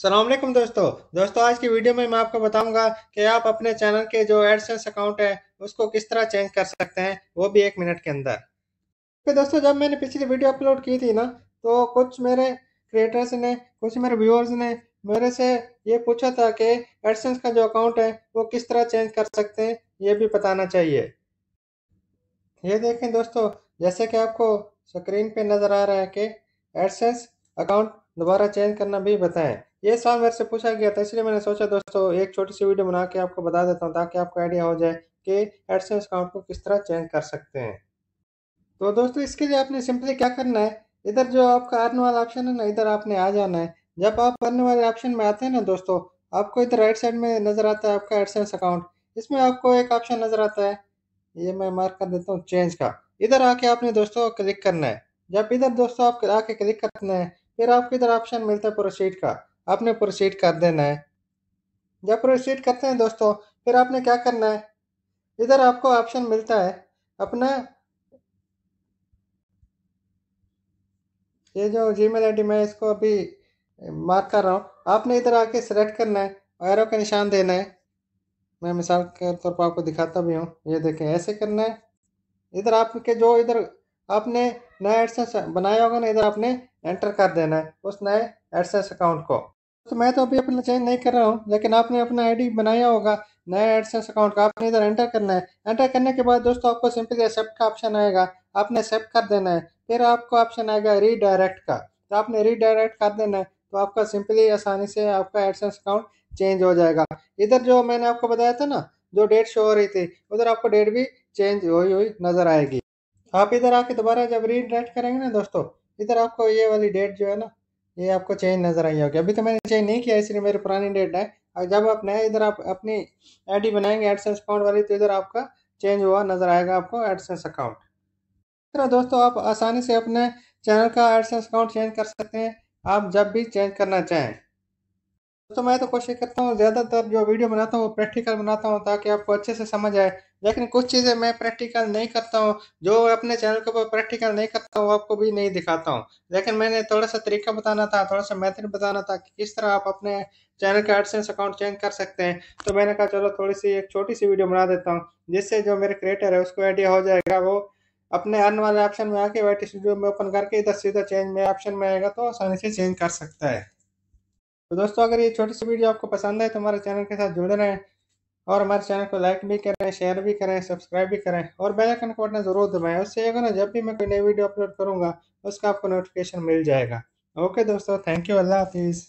सलामकुम दोस्तों दोस्तों आज की वीडियो में मैं आपको बताऊंगा कि आप अपने चैनल के जो एडसेंस अकाउंट है उसको किस तरह चेंज कर सकते हैं वो भी एक मिनट के अंदर तो दोस्तों जब मैंने पिछली वीडियो अपलोड की थी ना तो कुछ मेरे क्रिएटर्स ने कुछ मेरे व्यूअर्स ने मेरे से ये पूछा था कि एडसेंस का जो अकाउंट है वो किस तरह चेंज कर सकते हैं ये भी बताना चाहिए ये देखें दोस्तों जैसे कि आपको स्क्रीन पे नज़र आ रहा है कि एडसेंस अकाउंट दोबारा चेंज करना भी बताएं ये सवाल मेरे से पूछा गया था इसलिए मैंने सोचा दोस्तों एक छोटी सी वीडियो बना के आपको बता देता हूँ ताकि आपको आइडिया हो जाए कि एडसेंस अकाउंट को किस तरह चेंज कर सकते हैं तो दोस्तों इसके लिए आपने सिंपली क्या करना है इधर जो आपका अर्न वाला ऑप्शन है ना इधर आपने आ जाना है जब आप अर्न वाले ऑप्शन में आते हैं ना दोस्तों आपको इधर राइट साइड में नज़र आता है आपका एडसेंस अकाउंट इसमें आपको एक ऑप्शन नज़र आता है ये मैं मार्क कर देता हूँ चेंज का इधर आके आपने दोस्तों क्लिक करना है जब इधर दोस्तों आप आके क्लिक करते हैं फिर आपको इधर ऑप्शन मिलता है प्रोसीड का आपने प्रोसीड कर देना है जब प्रोसीड करते हैं दोस्तों फिर आपने क्या करना है इधर आपको ऑप्शन मिलता है अपना ये जो जी मेल आई मैं इसको अभी मार्क कर रहा हूँ आपने इधर आके सेलेक्ट करना है एरो का निशान देना है मैं मिसाल के तौर पर आपको दिखाता भी हूँ ये देखें ऐसे करना है इधर आपके जो इधर आपने नया एडसेंस बनाया होगा ना इधर आपने एंटर कर देना है उस नए एडसेंस अकाउंट को तो मैं तो अभी अपना चेंज नहीं कर रहा हूँ लेकिन आपने अपना आईडी बनाया होगा नया एडसेंस अकाउंट का आपने इधर एंटर करना है एंटर करने के बाद दोस्तों आपको सिंपली एक्सेप्ट का ऑप्शन आएगा आपने एक्सेप्ट कर देना है फिर आपको ऑप्शन आएगा रीडायरेक्ट का तो आपने रीडायरेक्ट कर देना है तो आपका सिंपली आसानी से आपका एडसेंस अकाउंट चेंज हो जाएगा इधर जो मैंने आपको बताया था ना जो डेट शो हो रही थी उधर आपको डेट भी चेंज हुई हुई नज़र आएगी आप इधर आके दोबारा जब रीडायरेक्ट करेंगे ना दोस्तों इधर आपको ये वाली डेट जो है ना ये आपको चेंज नज़र आई होगी अभी तो मैंने चेंज नहीं किया इसलिए मेरी पुरानी डेट है और जब आप नए इधर आप अपनी आईडी बनाएंगे एडसेंस अकाउंट वाली तो इधर आपका चेंज हुआ नज़र आएगा आपको एडसेंस अकाउंट तो दोस्तों आप आसानी से अपने चैनल का एडसेंस अकाउंट चेंज कर सकते हैं आप जब भी चेंज करना चाहें दोस्तों मैं तो कोशिश करता हूँ ज़्यादातर जो वीडियो बनाता हूँ वो प्रैक्टिकल बनाता हूँ ताकि आपको अच्छे से समझ आए लेकिन कुछ चीज़ें मैं प्रैक्टिकल नहीं करता हूँ जो अपने चैनल के ऊपर प्रैक्टिकल नहीं करता हूँ आपको भी नहीं दिखाता हूँ लेकिन मैंने थोड़ा सा तरीका बताना था थोड़ा सा मेथड बताना था कि किस तरह आप अपने चैनल के एडसेंस अकाउंट चेंज कर सकते हैं तो मैंने कहा चलो थोड़ी सी एक छोटी सी वीडियो बना देता हूँ जिससे जो मेरे क्रिएटर है उसको आइडिया हो जाएगा वो अपने अर्न वाले ऑप्शन में आके वाइट स्टूडियो में ओपन करके इधर सीधा चेंज में ऑप्शन में आएगा तो आसानी से चेंज कर सकता है तो दोस्तों अगर ये छोटी सी वीडियो आपको पसंद है तो हमारे चैनल के साथ जुड़े रहें और हमारे चैनल को लाइक भी करें शेयर भी करें सब्सक्राइब भी करें और बेल आइकन को बटन ज़रूर दबाएं उससे ना जब भी मैं कोई नई वीडियो अपलोड करूँगा उसका आपको नोटिफिकेशन मिल जाएगा ओके दोस्तों थैंक यू अल्लाह हाफिज़